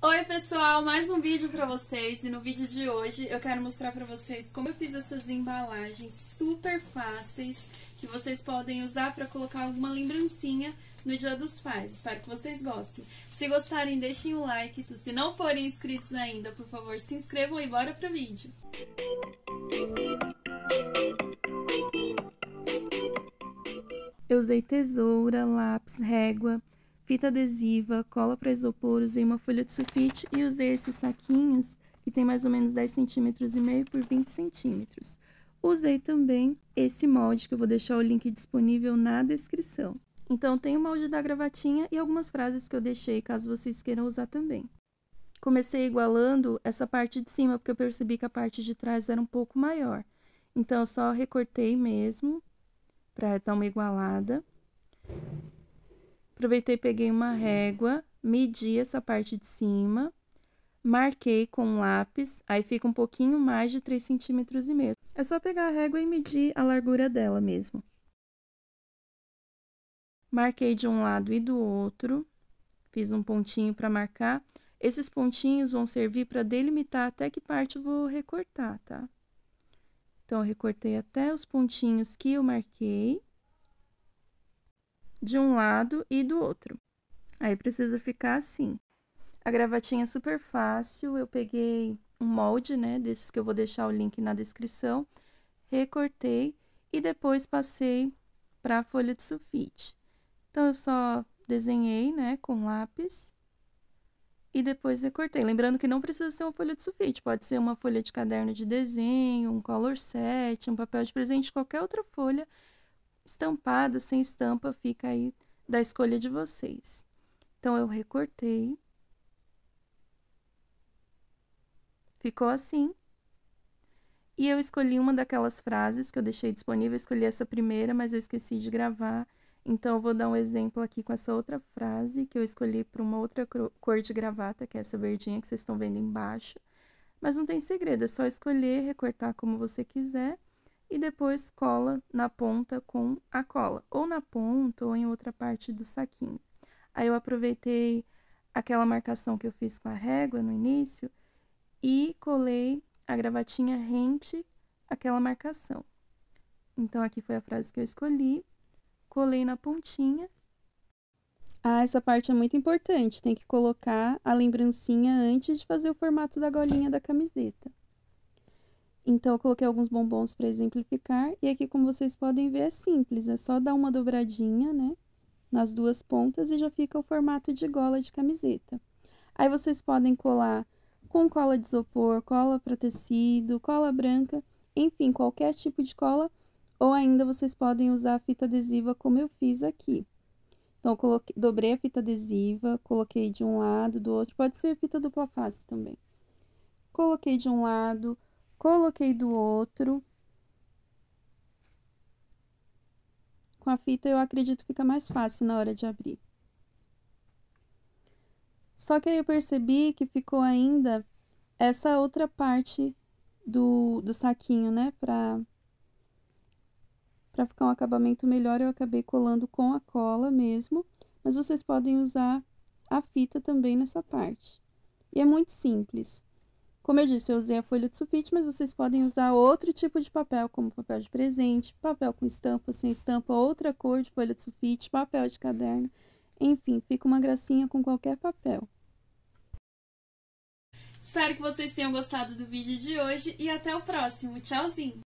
Oi pessoal, mais um vídeo pra vocês e no vídeo de hoje eu quero mostrar pra vocês como eu fiz essas embalagens super fáceis que vocês podem usar pra colocar alguma lembrancinha no Dia dos Pais. Espero que vocês gostem. Se gostarem, deixem o like. Se não forem inscritos ainda, por favor, se inscrevam e bora pro vídeo. Eu usei tesoura, lápis, régua fita adesiva, cola para isoporos e uma folha de sulfite e usei esses saquinhos que tem mais ou menos 10 centímetros e meio por 20 centímetros. Usei também esse molde que eu vou deixar o link disponível na descrição. Então tem o molde da gravatinha e algumas frases que eu deixei caso vocês queiram usar também. Comecei igualando essa parte de cima porque eu percebi que a parte de trás era um pouco maior. Então eu só recortei mesmo para dar uma igualada. Aproveitei, peguei uma uhum. régua, medi essa parte de cima, marquei com um lápis, aí fica um pouquinho mais de 3 centímetros e meio. É só pegar a régua e medir a largura dela mesmo. Marquei de um lado e do outro, fiz um pontinho para marcar. Esses pontinhos vão servir para delimitar até que parte eu vou recortar, tá? Então, eu recortei até os pontinhos que eu marquei de um lado e do outro. Aí precisa ficar assim. A gravatinha é super fácil, eu peguei um molde, né, desses que eu vou deixar o link na descrição, recortei e depois passei para a folha de sulfite. Então, eu só desenhei, né, com lápis e depois recortei. Lembrando que não precisa ser uma folha de sulfite, pode ser uma folha de caderno de desenho, um color set, um papel de presente, qualquer outra folha Estampada, sem estampa, fica aí da escolha de vocês. Então, eu recortei. Ficou assim. E eu escolhi uma daquelas frases que eu deixei disponível, eu escolhi essa primeira, mas eu esqueci de gravar. Então, eu vou dar um exemplo aqui com essa outra frase que eu escolhi para uma outra cor de gravata, que é essa verdinha que vocês estão vendo embaixo. Mas não tem segredo, é só escolher, recortar como você quiser e depois cola na ponta com a cola, ou na ponta ou em outra parte do saquinho. Aí eu aproveitei aquela marcação que eu fiz com a régua no início e colei a gravatinha rente àquela marcação. Então aqui foi a frase que eu escolhi, colei na pontinha. Ah, essa parte é muito importante, tem que colocar a lembrancinha antes de fazer o formato da golinha da camiseta. Então, eu coloquei alguns bombons para exemplificar. E aqui, como vocês podem ver, é simples. É só dar uma dobradinha, né? Nas duas pontas e já fica o formato de gola de camiseta. Aí, vocês podem colar com cola de isopor, cola para tecido, cola branca. Enfim, qualquer tipo de cola. Ou ainda, vocês podem usar a fita adesiva como eu fiz aqui. Então, eu coloquei, dobrei a fita adesiva, coloquei de um lado, do outro. Pode ser fita dupla face também. Coloquei de um lado coloquei do outro. Com a fita, eu acredito fica mais fácil na hora de abrir. Só que aí eu percebi que ficou ainda essa outra parte do, do saquinho, né? Pra, pra ficar um acabamento melhor, eu acabei colando com a cola mesmo. Mas vocês podem usar a fita também nessa parte. E é muito simples. Como eu disse, eu usei a folha de sulfite, mas vocês podem usar outro tipo de papel, como papel de presente, papel com estampa, sem estampa, outra cor de folha de sulfite, papel de caderno. Enfim, fica uma gracinha com qualquer papel. Espero que vocês tenham gostado do vídeo de hoje e até o próximo. Tchauzinho!